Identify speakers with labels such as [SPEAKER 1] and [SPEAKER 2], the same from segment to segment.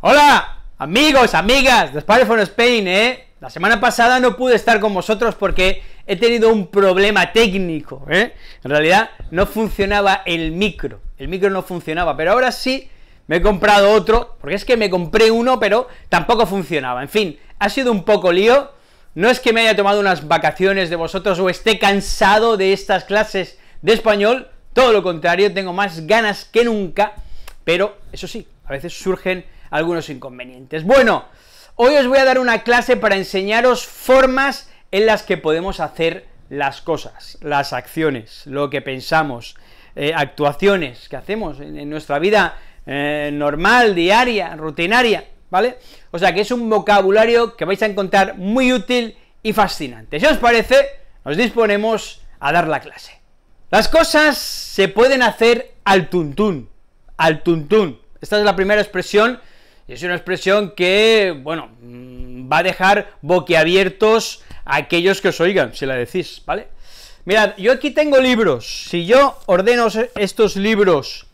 [SPEAKER 1] Hola, amigos, amigas de Spotify Spain, ¿eh? La semana pasada no pude estar con vosotros porque he tenido un problema técnico, ¿eh? En realidad no funcionaba el micro, el micro no funcionaba, pero ahora sí me he comprado otro, porque es que me compré uno, pero tampoco funcionaba. En fin, ha sido un poco lío. No es que me haya tomado unas vacaciones de vosotros o esté cansado de estas clases de español, todo lo contrario, tengo más ganas que nunca, pero eso sí, a veces surgen algunos inconvenientes. Bueno, hoy os voy a dar una clase para enseñaros formas en las que podemos hacer las cosas, las acciones, lo que pensamos, eh, actuaciones que hacemos en, nuestra vida eh, normal, diaria, rutinaria, ¿vale? O sea que es un vocabulario que vais a encontrar muy útil y fascinante. Si os parece, nos disponemos a dar la clase. Las cosas se pueden hacer al tuntún, al tuntún. Esta es la primera expresión es una expresión que, bueno, mm, va a dejar boquiabiertos a aquellos que os oigan, si la decís, ¿vale? Mirad, yo aquí tengo libros. Si yo ordeno estos libros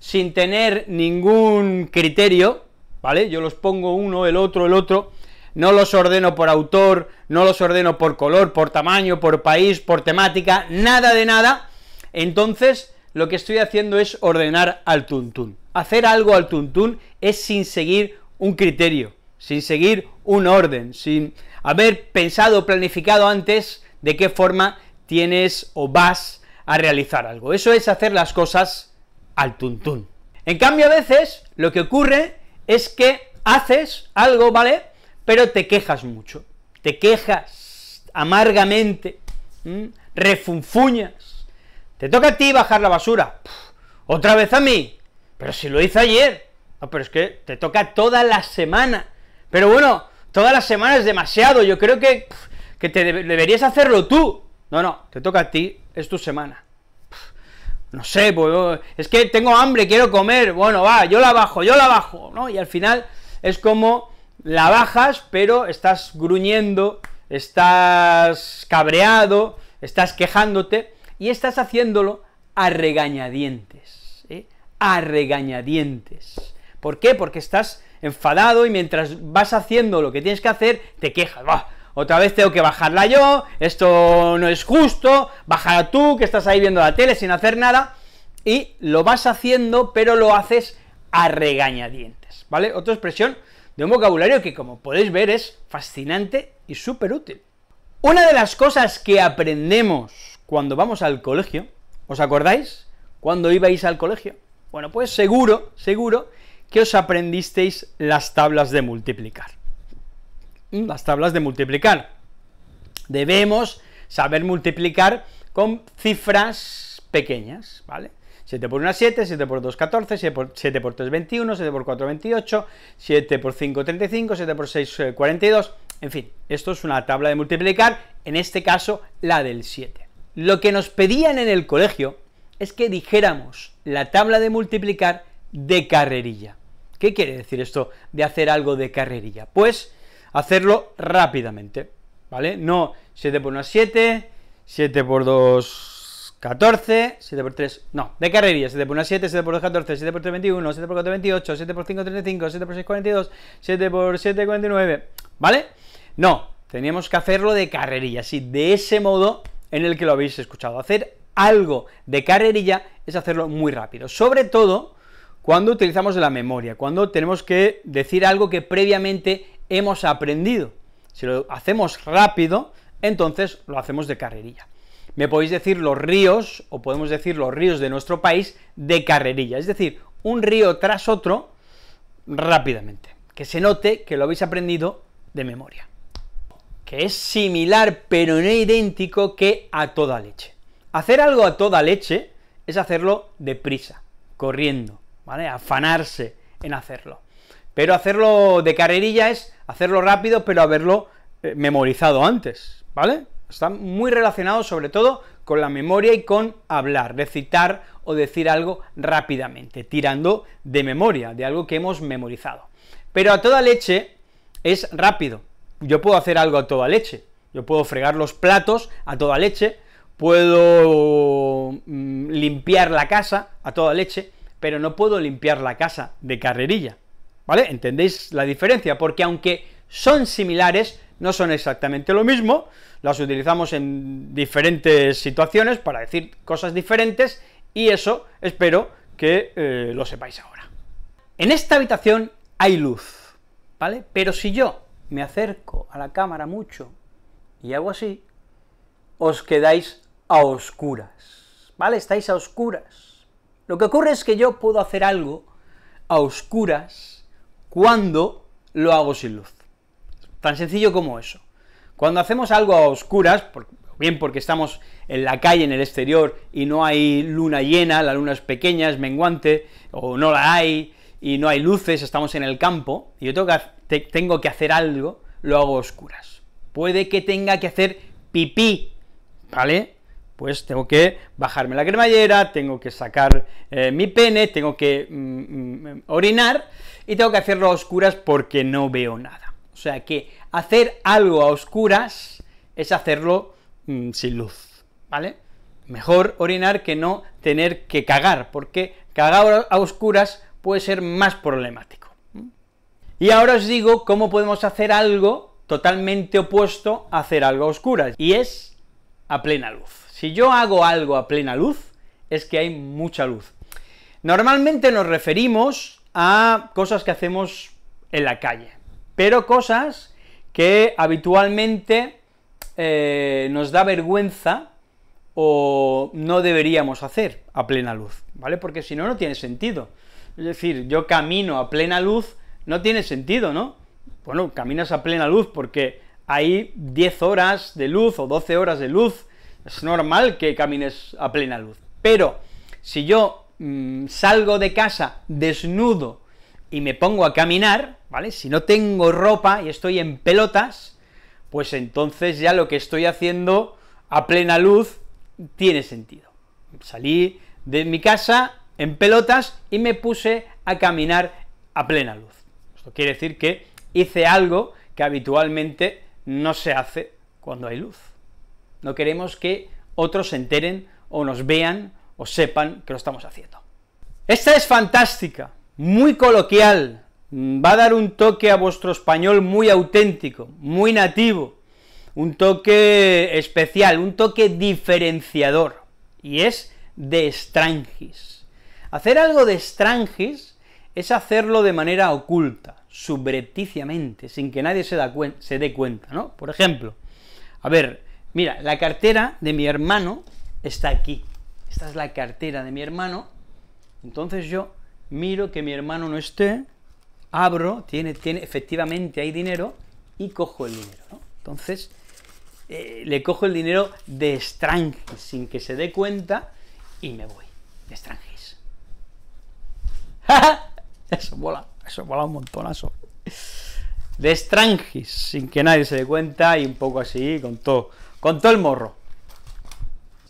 [SPEAKER 1] sin tener ningún criterio, ¿vale? Yo los pongo uno, el otro, el otro, no los ordeno por autor, no los ordeno por color, por tamaño, por país, por temática, nada de nada, entonces lo que estoy haciendo es ordenar al tuntún hacer algo al tuntún es sin seguir un criterio, sin seguir un orden, sin haber pensado, planificado antes de qué forma tienes o vas a realizar algo. Eso es hacer las cosas al tuntún. En cambio, a veces lo que ocurre es que haces algo, ¿vale? Pero te quejas mucho, te quejas amargamente, refunfuñas. Te toca a ti bajar la basura. Otra vez a mí. Pero si lo hice ayer. No, pero es que te toca toda la semana. Pero bueno, toda la semana es demasiado. Yo creo que, te deberías hacerlo tú. No, no, te toca a ti, es tu semana. No sé, pues, oh, es que tengo hambre, quiero comer. Bueno, va, yo la bajo, yo la bajo, ¿no? Y al final es como la bajas, pero estás gruñendo, estás cabreado, estás quejándote y estás haciéndolo a regañadientes a regañadientes. ¿Por qué? Porque estás enfadado y mientras vas haciendo lo que tienes que hacer, te quejas, ¡Bah! Otra vez tengo que bajarla yo, esto no es justo, bájala tú, que estás ahí viendo la tele sin hacer nada, y lo vas haciendo, pero lo haces a regañadientes, ¿vale? Otra expresión de un vocabulario que, como podéis ver, es fascinante y súper útil. Una de las cosas que aprendemos cuando vamos al colegio, ¿os acordáis? Cuando ibais al colegio, bueno, pues seguro, seguro que os aprendisteis las tablas de multiplicar. Mm, las tablas de multiplicar. Debemos saber multiplicar con cifras pequeñas, ¿vale? 7 por 1 7, 7 por 2 14, 7 por, 7 por 3 21, 7 por 4 28, 7 por 5 35, 7 por 6 42, eh, en fin, esto es una tabla de multiplicar, en este caso la del 7. Lo que nos pedían en el colegio es que dijéramos la tabla de multiplicar de carrerilla. ¿Qué quiere decir esto de hacer algo de carrerilla? Pues hacerlo rápidamente, ¿vale? No 7 por 1 es 7, 7 por 2 14, 7 por 3, no, de carrerilla, 7 por 1 7, 7 por 2 14, 7 por 3 21, 7 por 4 28, 7 por 5 35, 7 por 6 42, 7 por 7 49, ¿vale? No, teníamos que hacerlo de carrerilla, así, de ese modo en el que lo habéis escuchado, hacer algo de carrerilla es hacerlo muy rápido, sobre todo cuando utilizamos la memoria, cuando tenemos que decir algo que previamente hemos aprendido. Si lo hacemos rápido, entonces lo hacemos de carrerilla. Me podéis decir los ríos, o podemos decir los ríos de nuestro país, de carrerilla, es decir, un río tras otro rápidamente, que se note que lo habéis aprendido de memoria, que es similar pero no idéntico que a toda leche. Hacer algo a toda leche es hacerlo deprisa, corriendo, ¿vale? Afanarse en hacerlo. Pero hacerlo de carrerilla es hacerlo rápido, pero haberlo eh, memorizado antes, ¿vale? Está muy relacionado sobre todo con la memoria y con hablar, recitar o decir algo rápidamente, tirando de memoria, de algo que hemos memorizado. Pero a toda leche es rápido. Yo puedo hacer algo a toda leche. Yo puedo fregar los platos a toda leche, puedo mm, limpiar la casa a toda leche, pero no puedo limpiar la casa de carrerilla. ¿Vale? ¿Entendéis la diferencia? Porque aunque son similares, no son exactamente lo mismo, las utilizamos en diferentes situaciones para decir cosas diferentes y eso espero que eh, lo sepáis ahora. En esta habitación hay luz, ¿vale? Pero si yo me acerco a la cámara mucho y hago así, os quedáis a oscuras, ¿vale? Estáis a oscuras. Lo que ocurre es que yo puedo hacer algo a oscuras cuando lo hago sin luz. Tan sencillo como eso. Cuando hacemos algo a oscuras, bien porque estamos en la calle, en el exterior, y no hay luna llena, la luna es pequeña, es menguante, o no la hay, y no hay luces, estamos en el campo, y yo tengo que hacer algo, lo hago a oscuras. Puede que tenga que hacer pipí, ¿vale? pues tengo que bajarme la cremallera, tengo que sacar eh, mi pene, tengo que mm, mm, orinar y tengo que hacerlo a oscuras porque no veo nada. O sea que hacer algo a oscuras es hacerlo mm, sin luz, ¿vale? Mejor orinar que no tener que cagar, porque cagar a oscuras puede ser más problemático. Y ahora os digo cómo podemos hacer algo totalmente opuesto a hacer algo a oscuras, y es a plena luz. Si yo hago algo a plena luz, es que hay mucha luz. Normalmente nos referimos a cosas que hacemos en la calle, pero cosas que habitualmente eh, nos da vergüenza o no deberíamos hacer a plena luz, ¿vale? Porque si no, no tiene sentido. Es decir, yo camino a plena luz, no tiene sentido, ¿no? Bueno, caminas a plena luz porque hay 10 horas de luz o 12 horas de luz es normal que camines a plena luz. Pero si yo mm, salgo de casa desnudo y me pongo a caminar, ¿vale? Si no tengo ropa y estoy en pelotas, pues entonces ya lo que estoy haciendo a plena luz tiene sentido. Salí de mi casa en pelotas y me puse a caminar a plena luz. Esto quiere decir que hice algo que habitualmente no se hace cuando hay luz. No queremos que otros se enteren o nos vean o sepan que lo estamos haciendo. Esta es fantástica, muy coloquial, mm, va a dar un toque a vuestro español muy auténtico, muy nativo, un toque especial, un toque diferenciador, y es de estrangis. Hacer algo de estrangis es hacerlo de manera oculta, subrepticiamente, sin que nadie se, se dé cuenta, ¿no? Por ejemplo, a ver, Mira, la cartera de mi hermano está aquí. Esta es la cartera de mi hermano. Entonces yo miro que mi hermano no esté, abro, tiene, tiene, efectivamente hay dinero y cojo el dinero. Entonces eh, le cojo el dinero de extranjis, sin que se dé cuenta, y me voy. De ja, eso mola, eso mola un montonazo de Strangis, sin que nadie se dé cuenta y un poco así, con todo, con todo el morro.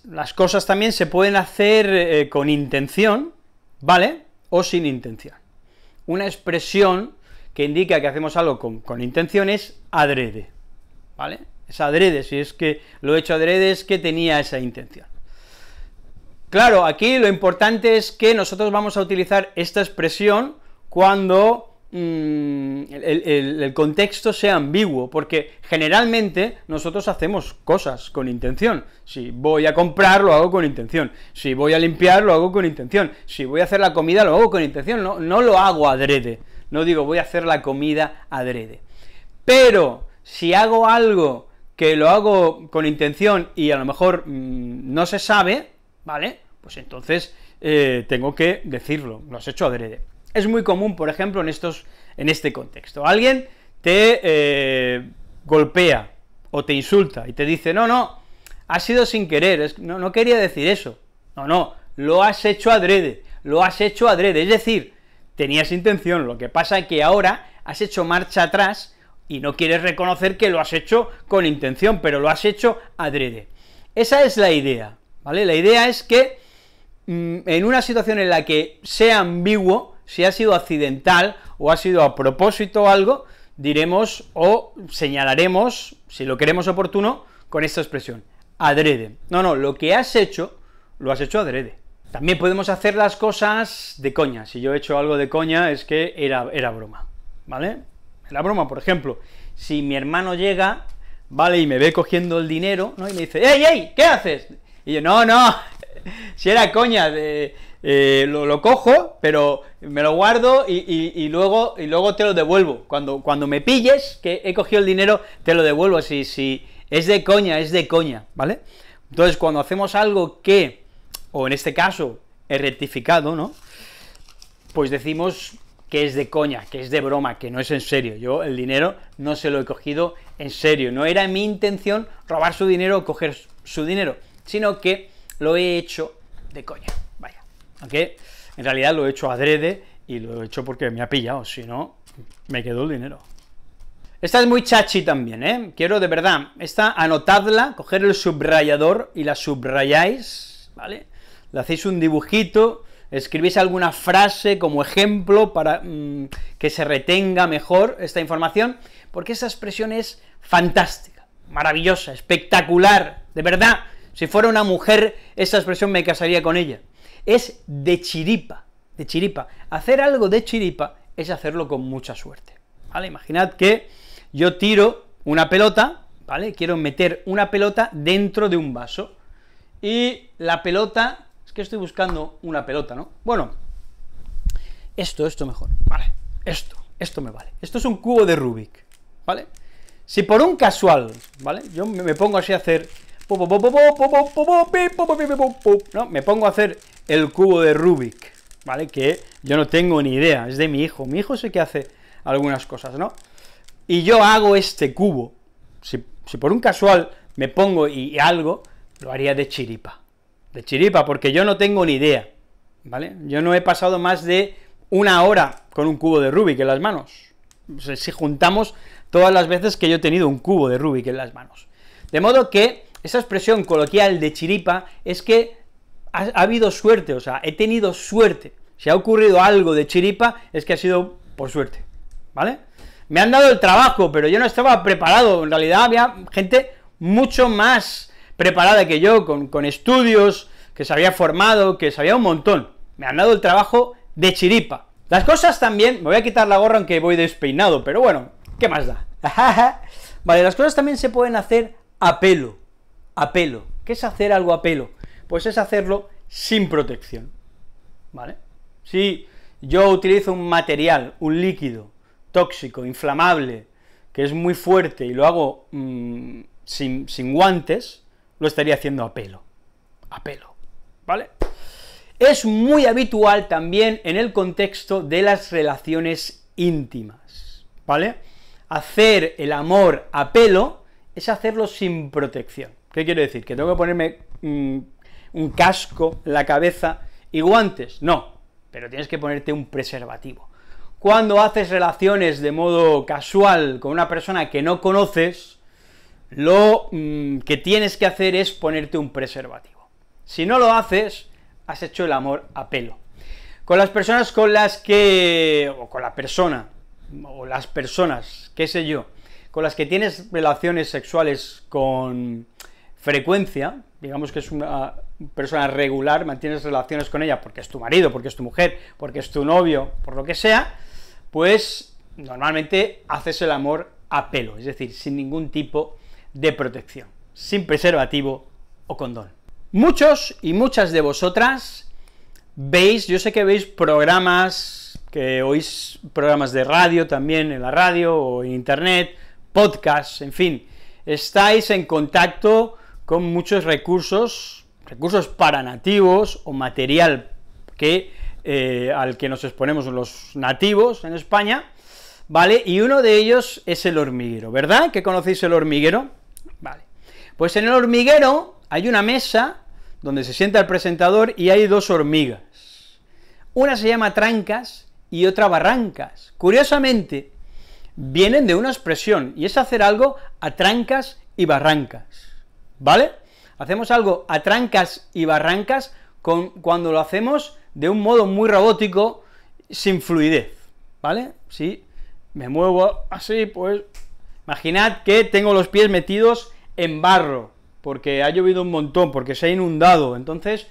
[SPEAKER 1] Las cosas también se pueden hacer eh, con intención, ¿vale? O sin intención. Una expresión que indica que hacemos algo con, con intención es adrede, ¿vale? Es adrede, si es que lo he hecho adrede es que tenía esa intención. Claro, aquí lo importante es que nosotros vamos a utilizar esta expresión cuando Mm, el, contexto sea ambiguo, porque generalmente nosotros hacemos cosas con intención. Si voy a comprar, lo hago con intención. Si voy a limpiar, lo hago con intención. Si voy a hacer la comida, lo hago con intención. No, no lo hago adrede. No digo voy a hacer la comida adrede. Pero si hago algo que lo hago con intención y a lo mejor mm, no se sabe, ¿vale? Pues entonces eh, tengo que decirlo, lo has hecho adrede. Es muy común, por ejemplo, en, estos, en este contexto. Alguien te eh, golpea o te insulta y te dice, no, no, ha sido sin querer, no, quería decir eso. No, no, lo has hecho adrede, lo has hecho adrede. Es decir, tenías intención, lo que pasa es que ahora has hecho marcha atrás y no quieres reconocer que lo has hecho con intención, pero lo has hecho adrede. Esa es la idea, ¿vale? La idea es que mm, en una situación en la que sea ambiguo, si ha sido accidental o ha sido a propósito algo, diremos o señalaremos, si lo queremos oportuno, con esta expresión, adrede. No, no, lo que has hecho, lo has hecho adrede. También podemos hacer las cosas de coña. Si yo he hecho algo de coña es que era, era broma, ¿vale? Era broma, por ejemplo, si mi hermano llega, ¿vale? Y me ve cogiendo el dinero, ¿no? Y me dice, ¡Ey, ey! ¿Qué haces? Y yo, no, no, si era coña, de, eh, lo, cojo, pero me lo guardo y, luego, y luego te lo devuelvo. Cuando, cuando me pilles que he cogido el dinero, te lo devuelvo. Si, si es de coña, es de coña, ¿vale? Entonces, cuando hacemos algo que, o en este caso, he rectificado, ¿no? Pues decimos que es de coña, que es de broma, que no es en serio. Yo el dinero no se lo he cogido en serio. No era mi intención robar su dinero o coger su dinero, sino que lo he hecho de coña. Aunque en realidad lo he hecho adrede y lo he hecho porque me ha pillado, si no, me quedó el dinero. Esta es muy chachi también, ¿eh? Quiero de verdad, esta anotadla, coger el subrayador y la subrayáis, ¿vale? Le hacéis un dibujito, escribís alguna frase como ejemplo para mm, que se retenga mejor esta información, porque esa expresión es fantástica, maravillosa, espectacular, de verdad. Si fuera una mujer, esa expresión me casaría con ella es de chiripa, de chiripa. Hacer algo de chiripa es hacerlo con mucha suerte, ¿vale? Imaginad que yo tiro una pelota, ¿vale? Quiero meter una pelota dentro de un vaso y la pelota, es que estoy buscando una pelota, ¿no? Bueno, esto, esto mejor, ¿vale? Esto, esto me vale. Esto es un cubo de Rubik, ¿vale? Si por un casual, ¿vale? Yo me pongo así a hacer ¿no? Me pongo a hacer el cubo de Rubik, ¿vale? Que yo no tengo ni idea, es de mi hijo. Mi hijo sé que hace algunas cosas, ¿no? Y yo hago este cubo. Si, por un casual me pongo y, algo, lo haría de chiripa. De chiripa, porque yo no tengo ni idea, ¿vale? Yo no he pasado más de una hora con un cubo de Rubik en las manos. si juntamos todas las veces que yo he tenido un cubo de Rubik en las manos. De modo que esa expresión coloquial de chiripa es que ha, habido suerte, o sea, he tenido suerte. Si ha ocurrido algo de chiripa, es que ha sido por suerte, ¿vale? Me han dado el trabajo, pero yo no estaba preparado, en realidad había gente mucho más preparada que yo, con, con estudios, que se había formado, que sabía un montón. Me han dado el trabajo de chiripa. Las cosas también, me voy a quitar la gorra aunque voy despeinado, pero bueno, ¿qué más da? vale, las cosas también se pueden hacer a pelo a pelo. ¿Qué es hacer algo a pelo? Pues es hacerlo sin protección, ¿vale? Si yo utilizo un material, un líquido tóxico, inflamable, que es muy fuerte y lo hago mm, sin, sin guantes, lo estaría haciendo a pelo, a pelo, ¿vale? Es muy habitual también en el contexto de las relaciones íntimas, ¿vale? Hacer el amor a pelo es hacerlo sin protección. ¿Qué quiero decir? ¿Que tengo que ponerme mm, un casco en la cabeza y guantes? No, pero tienes que ponerte un preservativo. Cuando haces relaciones de modo casual con una persona que no conoces, lo mm, que tienes que hacer es ponerte un preservativo. Si no lo haces, has hecho el amor a pelo. Con las personas con las que, o con la persona, o las personas, qué sé yo, con las que tienes relaciones sexuales con frecuencia, digamos que es una persona regular, mantienes relaciones con ella porque es tu marido, porque es tu mujer, porque es tu novio, por lo que sea, pues normalmente haces el amor a pelo, es decir, sin ningún tipo de protección, sin preservativo o condón. Muchos y muchas de vosotras veis, yo sé que veis programas, que oís programas de radio también en la radio o en internet, podcasts, en fin, estáis en contacto con muchos recursos, recursos para nativos o material que, eh, al que nos exponemos los nativos en España, ¿vale? Y uno de ellos es el hormiguero, ¿verdad? ¿Que conocéis el hormiguero? Vale. Pues en el hormiguero hay una mesa donde se sienta el presentador y hay dos hormigas. Una se llama trancas y otra barrancas. Curiosamente, vienen de una expresión, y es hacer algo a trancas y barrancas. ¿vale? Hacemos algo a trancas y barrancas cuando lo hacemos de un modo muy robótico, sin fluidez, ¿vale? Si me muevo así, pues imaginad que tengo los pies metidos en barro, porque ha llovido un montón, porque se ha inundado, entonces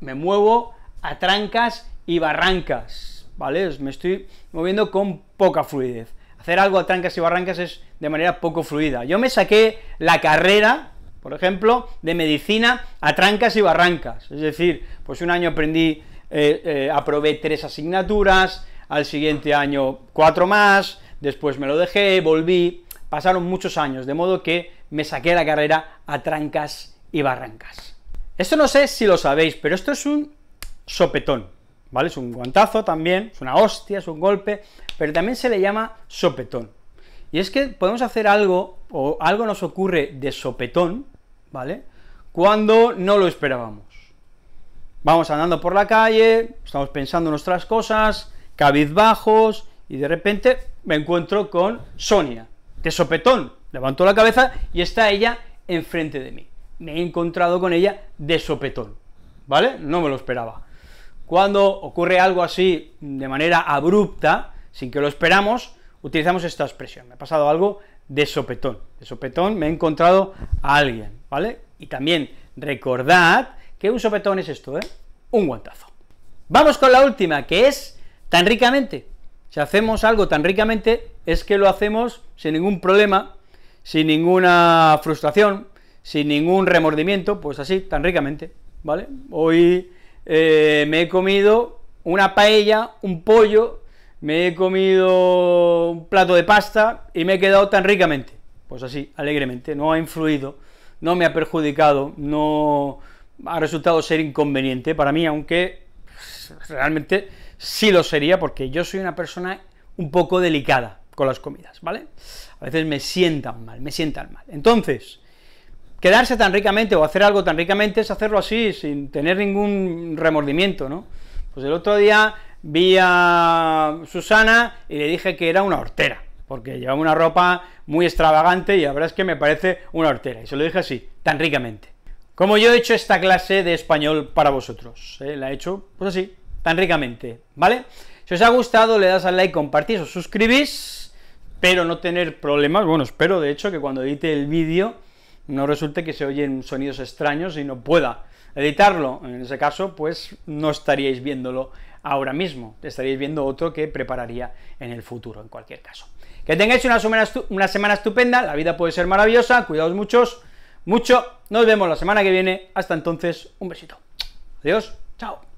[SPEAKER 1] me muevo a trancas y barrancas, ¿vale? Me estoy moviendo con poca fluidez. Hacer algo a trancas y barrancas es de manera poco fluida. Yo me saqué la carrera por ejemplo, de medicina a trancas y barrancas. Es decir, pues un año aprendí, eh, eh, aprobé tres asignaturas, al siguiente año cuatro más, después me lo dejé, volví, pasaron muchos años, de modo que me saqué la carrera a trancas y barrancas. Esto no sé si lo sabéis, pero esto es un sopetón, ¿vale? Es un guantazo también, es una hostia, es un golpe, pero también se le llama sopetón. Y es que podemos hacer algo, o algo nos ocurre de sopetón, ¿vale? Cuando no lo esperábamos. Vamos andando por la calle, estamos pensando en nuestras cosas, cabizbajos, y de repente me encuentro con Sonia. De sopetón, levanto la cabeza y está ella enfrente de mí. Me he encontrado con ella de sopetón, ¿vale? No me lo esperaba. Cuando ocurre algo así de manera abrupta, sin que lo esperamos, utilizamos esta expresión. Me ha pasado algo de sopetón. De sopetón me he encontrado a alguien, ¿vale? Y también recordad que un sopetón es esto, ¿eh? Un guantazo. Vamos con la última, que es tan ricamente. Si hacemos algo tan ricamente, es que lo hacemos sin ningún problema, sin ninguna frustración, sin ningún remordimiento, pues así, tan ricamente, ¿vale? Hoy eh, me he comido una paella, un pollo me he comido un plato de pasta y me he quedado tan ricamente. Pues así, alegremente, no ha influido, no me ha perjudicado, no ha resultado ser inconveniente para mí, aunque realmente sí lo sería, porque yo soy una persona un poco delicada con las comidas, ¿vale? A veces me sientan mal, me sientan mal. Entonces, quedarse tan ricamente o hacer algo tan ricamente es hacerlo así, sin tener ningún remordimiento, ¿no? Pues el otro día vi a Susana y le dije que era una hortera, porque llevaba una ropa muy extravagante y la verdad es que me parece una hortera, y se lo dije así, tan ricamente. Como yo he hecho esta clase de español para vosotros, ¿eh? la he hecho, pues así, tan ricamente, ¿vale? Si os ha gustado, le das al like, compartís, os suscribís, pero no tener problemas, bueno, espero de hecho que cuando edite el vídeo no resulte que se oyen sonidos extraños y no pueda editarlo, en ese caso, pues no estaríais viéndolo ahora mismo. Estaréis viendo otro que prepararía en el futuro, en cualquier caso. Que tengáis una semana, una semana estupenda, la vida puede ser maravillosa, cuidaos muchos, mucho, nos vemos la semana que viene, hasta entonces, un besito. Adiós, chao.